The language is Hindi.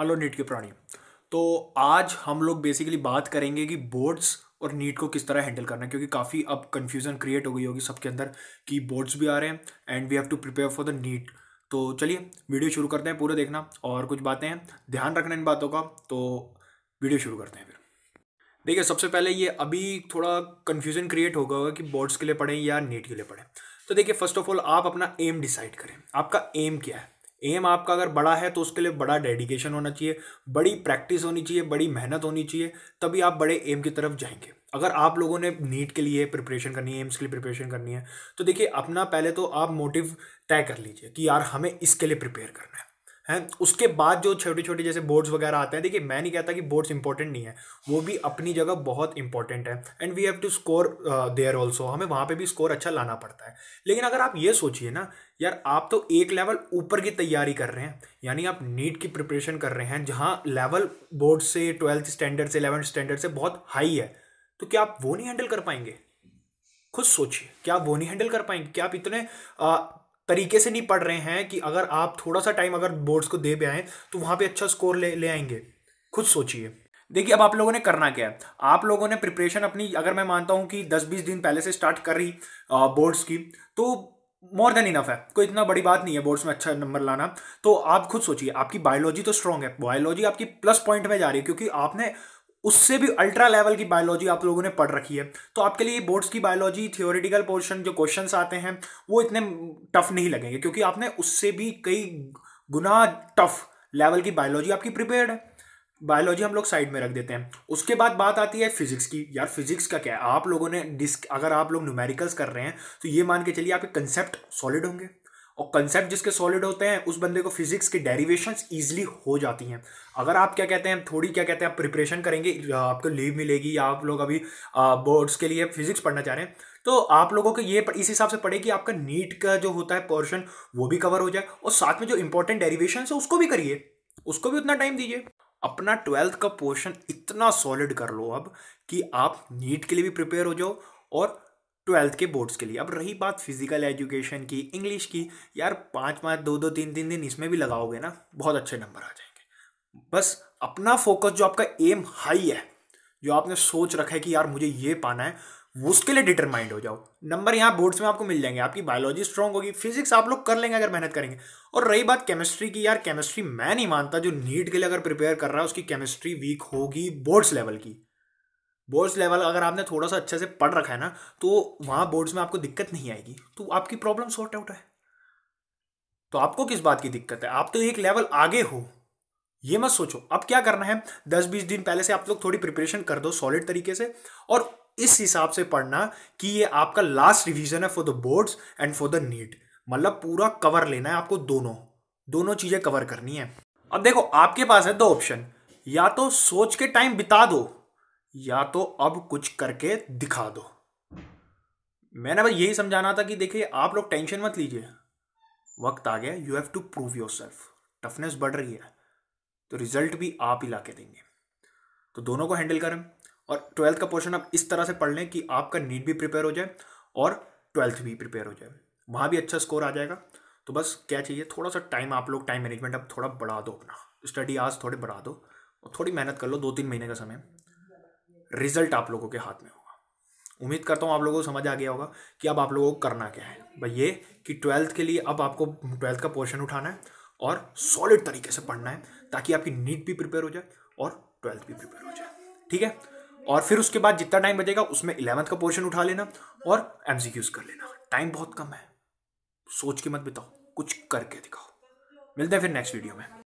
हेलो नीट के प्राणी तो आज हम लोग बेसिकली बात करेंगे कि बोर्ड्स और नीट को किस तरह हैंडल करना है क्योंकि काफ़ी अब कन्फ्यूज़न क्रिएट हो गई होगी सबके अंदर कि बोर्ड्स भी आ रहे हैं and we have to prepare for the NEET तो चलिए वीडियो शुरू करते हैं पूरे देखना और कुछ बातें हैं ध्यान रखना इन बातों का तो वीडियो शुरू करते हैं फिर देखिए सबसे पहले ये अभी थोड़ा कन्फ्यूज़न क्रिएट होगा होगा कि बोर्ड्स के लिए पढ़ें या नीट के लिए पढ़ें तो देखिए फर्स्ट ऑफ ऑल आप अपना एम डिसाइड करें आपका एम क्या है एम आपका अगर बड़ा है तो उसके लिए बड़ा डेडिकेशन होना चाहिए बड़ी प्रैक्टिस होनी चाहिए बड़ी मेहनत होनी चाहिए तभी आप बड़े एम की तरफ जाएंगे अगर आप लोगों ने नीट के लिए प्रिपरेशन करनी है एम्स के लिए प्रिपरेशन करनी है तो देखिए अपना पहले तो आप मोटिव तय कर लीजिए कि यार हमें इसके लिए प्रिपेयर करना है हैं उसके बाद जो छोटे छोटे जैसे बोर्ड्स वगैरह आते हैं देखिए मैं नहीं कहता कि बोर्ड्स इंपॉर्टेंट नहीं है वो भी अपनी जगह बहुत इंपॉर्टेंट है and we have to score there also हमें वहाँ पे भी स्कोर अच्छा लाना पड़ता है लेकिन अगर आप ये सोचिए ना यार आप तो एक लेवल ऊपर की तैयारी कर रहे हैं यानी आप नीट की प्रिपरेशन कर रहे हैं जहाँ लेवल बोर्ड से ट्वेल्थ स्टैंडर्ड से इलेवंथ स्टैंडर्ड से बहुत हाई है तो क्या आप वो नहीं हैंडल कर पाएंगे खुद सोचिए क्या आप वो नहीं हैंडल कर पाएंगे क्या आप इतने uh, तरीके से नहीं पढ़ रहे हैं कि अगर आप थोड़ा सा टाइम अगर बोर्ड्स को दे भी आए तो वहां पे अच्छा स्कोर ले ले आएंगे खुद सोचिए देखिए अब आप लोगों ने करना क्या है आप लोगों ने प्रिपरेशन अपनी अगर मैं मानता हूं कि दस बीस दिन पहले से स्टार्ट कर रही बोर्ड्स की तो मोर देन इनफ है कोई इतना बड़ी बात नहीं है बोर्ड्स में अच्छा नंबर लाना तो आप खुद सोचिए आपकी बायोलॉजी तो स्ट्रांग है बायोलॉजी आपकी प्लस पॉइंट में जा रही है क्योंकि आपने उससे भी अल्ट्रा लेवल की बायोलॉजी आप लोगों ने पढ़ रखी है तो आपके लिए बोर्ड्स की बायोलॉजी थियोरिटिकल पोर्शन जो क्वेश्चन आते हैं वो इतने टफ नहीं लगेंगे क्योंकि आपने उससे भी कई गुना टफ लेवल की बायोलॉजी आपकी प्रिपेयर्ड है बायोलॉजी हम लोग साइड में रख देते हैं उसके बाद बात आती है फिजिक्स की यार फिजिक्स का क्या है आप लोगों ने डिस्क अगर आप लोग न्यूमेरिकल्स कर रहे हैं तो ये मान के चलिए आपके कंसेप्ट सॉलिड होंगे और कंसेप्ट जिसके सॉलिड होते हैं उस बंदे को फिजिक्स की डेरिवेशंस ईजिली हो जाती हैं अगर आप क्या कहते हैं थोड़ी क्या कहते हैं आप प्रिपरेशन करेंगे आपको लीव मिलेगी या आप लोग अभी बोर्ड्स के लिए फिजिक्स पढ़ना चाह रहे हैं तो आप लोगों को ये इस हिसाब से पढ़े कि आपका नीट का जो होता है पोर्शन वो भी कवर हो जाए और साथ में जो इंपॉर्टेंट डेरिवेशन है उसको भी करिए उसको भी उतना टाइम दीजिए अपना ट्वेल्थ का पोर्शन इतना सॉलिड कर लो अब कि आप नीट के लिए भी प्रिपेयर हो जाओ और ट्वेल्थ के बोर्ड्स के लिए अब रही बात फिजिकल एजुकेशन की इंग्लिश की यार पाँच पाँच दो दो तीन तीन दिन इसमें भी लगाओगे ना बहुत अच्छे नंबर आ जाएंगे बस अपना फोकस जो आपका एम हाई है जो आपने सोच रखा है कि यार मुझे ये पाना है उसके लिए डिटरमाइंड हो जाओ नंबर यहाँ बोर्ड्स में आपको मिल जाएंगे आपकी बायोलॉजी स्ट्रॉन्ग होगी फिजिक्स आप लोग कर लेंगे अगर मेहनत करेंगे और रही बात केमिस्ट्री की यार केमिस्ट्री मैं नहीं मानता जो नीट के लिए अगर प्रिपेयर कर रहा है उसकी केमिस्ट्री वीक होगी बोर्ड्स लेवल की बोर्ड्स लेवल अगर आपने थोड़ा सा अच्छे से पढ़ रखा है ना तो वहाँ बोर्ड्स में आपको दिक्कत नहीं आएगी तो आपकी प्रॉब्लम सॉर्ट आउट है तो आपको किस बात की दिक्कत है आप तो एक लेवल आगे हो ये मत सोचो अब क्या करना है दस बीस दिन पहले से आप लोग थोड़ी प्रिपरेशन कर दो सॉलिड तरीके से और इस हिसाब से पढ़ना कि ये आपका लास्ट रिवीजन है for the boards and for the NEET मतलब पूरा कवर लेना है आपको दोनों दोनों चीज़ें कवर करनी है अब देखो आपके पास है दो ऑप्शन या तो सोच के टाइम बिता दो या तो अब कुछ करके दिखा दो मैंने बस यही समझाना था कि देखिए आप लोग टेंशन मत लीजिए वक्त आ गया you have to prove yourself toughness बढ़ रही है तो रिजल्ट भी आप ही ला के देंगे तो दोनों को हैंडल करें और ट्वेल्थ का पोर्शन आप इस तरह से पढ़ लें कि आपका नीट भी प्रिपेयर हो जाए और ट्वेल्थ भी प्रिपेयर हो जाए वहाँ भी अच्छा स्कोर आ जाएगा तो बस क्या चाहिए थोड़ा सा टाइम आप लोग टाइम मैनेजमेंट अब थोड़ा बढ़ा दो अपना स्टडी आज थोड़े बढ़ा दो और थोड़ी मेहनत कर लो दो तीन महीने का समय रिजल्ट आप लोगों के हाथ में होगा उम्मीद करता हूँ आप लोगों को समझ आ गया होगा कि अब आप लोगों को करना क्या है भाई ये कि ट्वेल्थ के लिए अब आपको ट्वेल्थ का पोर्शन उठाना है और सॉलिड तरीके से पढ़ना है ताकि आपकी नीट भी प्रिपेयर हो जाए और ट्वेल्थ भी प्रिपेयर हो जाए ठीक है और फिर उसके बाद जितना टाइम बचेगा उसमें इलेवंथ का पोर्शन उठा लेना और एम कर लेना टाइम बहुत कम है सोच के मत बिताओ कुछ करके दिखाओ मिलते हैं फिर नेक्स्ट वीडियो में